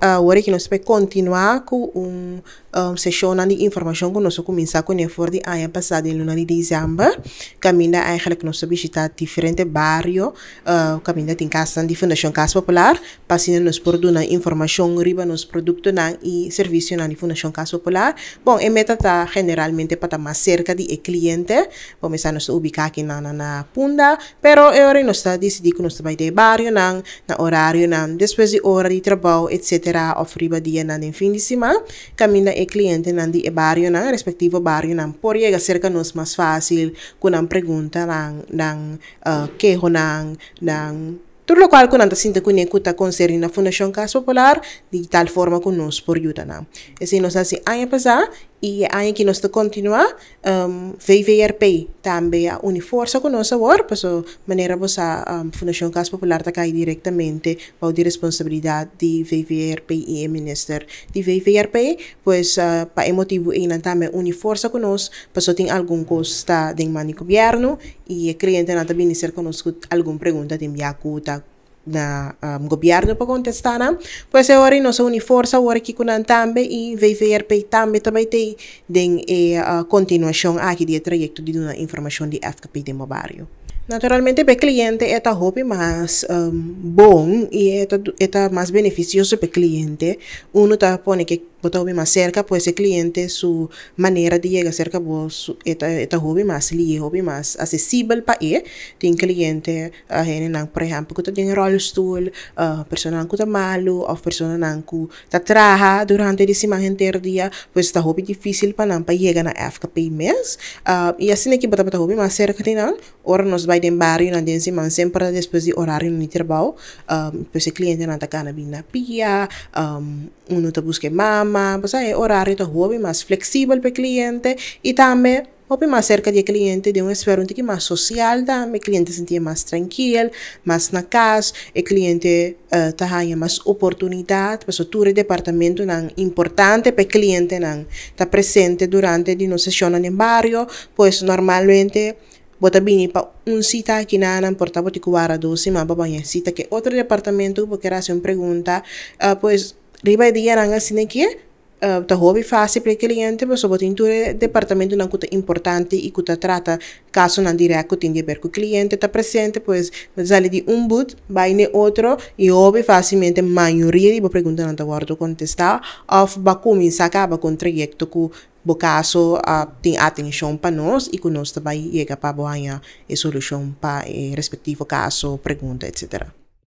Agora ah, que nós vamos continuar com uma um ah, sessão de informação que nós começamos com o de ano passado, no é de dezembro. Caminha é que nós visitar diferentes barrios, uh, ah, caminha tem casa de Fundação Casa Popular, passando nos por dar informação riba nos produtos e serviços na Fundação Casa Popular. Bom, a meta está generalmente para estar tá mais cerca de cliente, começar nos ubicar aqui na na, na Punda, mas agora nós tá decidimos que nós vamos de barrio, horário, na depois de hora de trabalho, etc. titira o Ribadilla na din fim de semana, caminha e cliente na di e barrio na, respectivo barrio na, por llegar cerca nos mais fácil, com a pergunta na, na, uh, eh, quejo na, na, tudo lo qual kunanta sinta kunya kuta concerni na Fundação Casa Popular, de tal forma que nos por ajuda na. E se nos assim, aí passar, e que nós te continua um, VVRP também a unir força com nossa por isso maneira bossa um, Fundação Casa Popular tá cai diretamente para a responsabilidade de VVRP e Ministro de VVRP pois uh, para motivo em também unir força com nós para tem algum custa de mani governo e cliente na também ser conosco alguma pergunta de minha conta na um, para contestar, né? Pois é, ora, nossa uniforça, ora que kunan também e VVRP também também tem den e a continuação aqui de trajeto de uma informação de FKP de Mobário. Naturalmente, para cliente é o hobby mais um, bom e é tá, é mais beneficioso para cliente. Uno está pone que vos te más cerca, pues ese cliente, su manera de llegar cerca a vos, esta, hobby más, li más accesible para él. Tiene cliente, uh, ah, nan, por ejemplo, que tiene rollstool, uh, ah, personas que está malo, o personas que están traja durante la semana entera día, pues esta hobby difícil para pa llegar a FKP mes. Ah, y así que para hobby más cerca, él ahora nos va a ir en barrio, en la semana, siempre después de horario en el trabajo, pues el cliente no está acá en la pía, um, uno te busca más, más pues horario to más flexible para el cliente y también hobby más cerca del cliente de un esfera un más social el cliente se siente más tranquilo, más na casa, el cliente uh, eh, tiene más oportunidad, pues tu departamento es importante para el cliente nan, está presente durante una sesión en el barrio, pues normalmente bota para pa un cita que nada importa boticuara doce ma cita que otro departamento porque hace una pregunta eh, pues Ribadia Rangasine che Uh, eh, tahobi fasi per cliente, ma soprattutto il departamento è molto importante e che tratta caso non diretto, ecco, quindi per il cliente ta presente, pues sale di un boot, vai ne otro e obi facilmente la maggioria di domande non guardo contestare, o va come si acaba con trayecto traghetto bo caso uh, tem atenção para nós e que nós também chega para e a pa e o respectivo caso, pregunta etc.